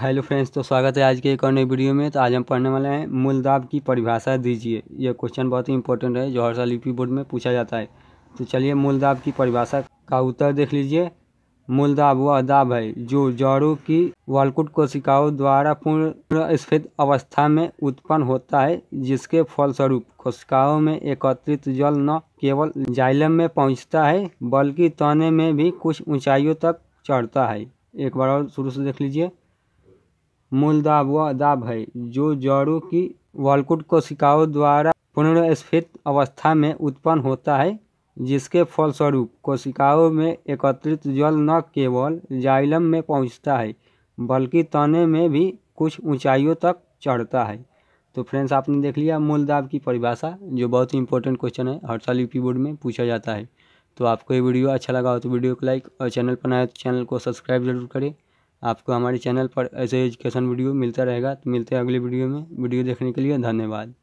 hello friends तो स्वागत है आज के एक और नई वीडियो में तो आज हम पढ़ने वाले हैं मूलदाब की परिभाषा दीजिए यह क्वेश्चन बहुत ही इंपॉर्टेंट है जो हर साल यूपी बोर्ड में पूछा जाता है तो चलिए मूलदाब की परिभाषा का उत्तर देख लीजिए मूलदाब वह दाब है जो जड़ों की वालकुट कोशिकाओं द्वारा पूर्ण स्फित अवस्था में उत्पन्न होता है जिसके फलस्वरूप कोशिकाओं में एकत्रित जल न केवल जाइलम में पहुँचता है बल्कि तने में भी कुछ ऊंचाइयों तक चढ़ता है एक बार और शुरू से देख लीजिए दाब है जो जड़ों की वालकुट कोशिकाओं द्वारा पुनर्स्फित अवस्था में उत्पन्न होता है जिसके फलस्वरूप कोशिकाओं में एकत्रित जल न केवल जाइलम में पहुंचता है बल्कि तने में भी कुछ ऊंचाइयों तक चढ़ता है तो फ्रेंड्स आपने देख लिया मूलदाब की परिभाषा जो बहुत ही इंपॉर्टेंट क्वेश्चन है हर साल यूपी बोर्ड में पूछा जाता है तो आपको ये वीडियो अच्छा लगा हो तो वीडियो को लाइक और चैनल पर आए तो चैनल को सब्सक्राइब जरूर करें आपको हमारे चैनल पर ऐसे एजुकेशन वीडियो मिलता रहेगा तो मिलते हैं अगले वीडियो में वीडियो देखने के लिए धन्यवाद